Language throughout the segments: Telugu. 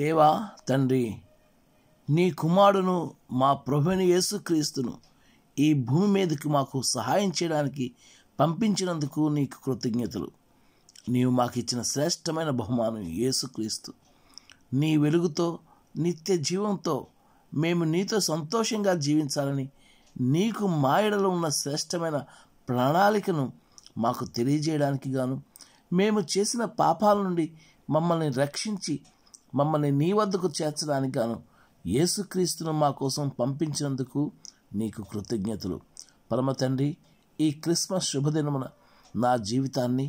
దేవా తండ్రి నీ కుమారుడును మా ప్రభుని యేసుక్రీస్తును ఈ భూమి మీదకి మాకు సహాయం చేయడానికి పంపించినందుకు నీకు కృతజ్ఞతలు నీవు మాకు ఇచ్చిన శ్రేష్టమైన బహుమానం యేసుక్రీస్తు నీ వెలుగుతో నిత్య జీవంతో మేము నీతో సంతోషంగా జీవించాలని నీకు మాయడలో ఉన్న శ్రేష్టమైన ప్రణాళికను మాకు తెలియజేయడానికి గాను మేము చేసిన పాపాల నుండి మమ్మల్ని రక్షించి మమ్మల్ని నీ వద్దకు చేర్చడానికి గాను యేసుక్రీస్తును మా కోసం పంపించినందుకు నీకు కృతజ్ఞతలు పరమ తండ్రి ఈ క్రిస్మస్ శుభదినమున నా జీవితాన్ని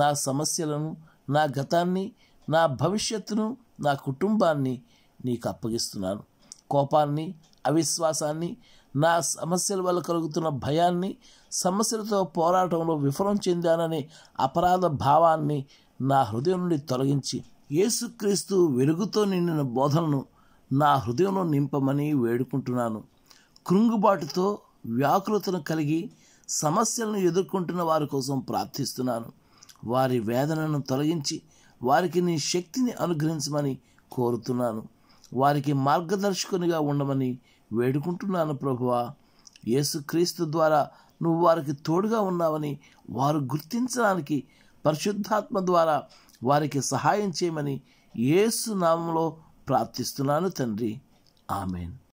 నా సమస్యలను నా గతాన్ని నా భవిష్యత్తును నా కుటుంబాన్ని నీకు అప్పగిస్తున్నాను కోపాన్ని అవిశ్వాసాన్ని నా సమస్యల వల్ల కలుగుతున్న భయాన్ని సమస్యలతో పోరాటంలో విఫలం చెందాననే అపరాధ భావాన్ని నా హృదయం నుండి తొలగించి యేసుక్రీస్తు వెలుగుతో నిండిన బోధనను నా హృదయంలో నింపమని వేడుకుంటున్నాను కృంగుబాటుతో వ్యాకులతను కలిగి సమస్యలను ఎదుర్కొంటున్న వారి కోసం ప్రార్థిస్తున్నాను వారి వేదనను తొలగించి వారికి నీ శక్తిని అనుగ్రహించమని కోరుతున్నాను వారికి మార్గదర్శకునిగా ఉండమని వేడుకుంటున్నాను ప్రభువా యేసుక్రీస్తు ద్వారా నువ్వు వారికి తోడుగా ఉన్నావని వారు గుర్తించడానికి పరిశుద్ధాత్మ ద్వారా వారికి సహాయం చేయమని ఏసునామంలో ప్రార్థిస్తున్నాను తండ్రి ఆమెన్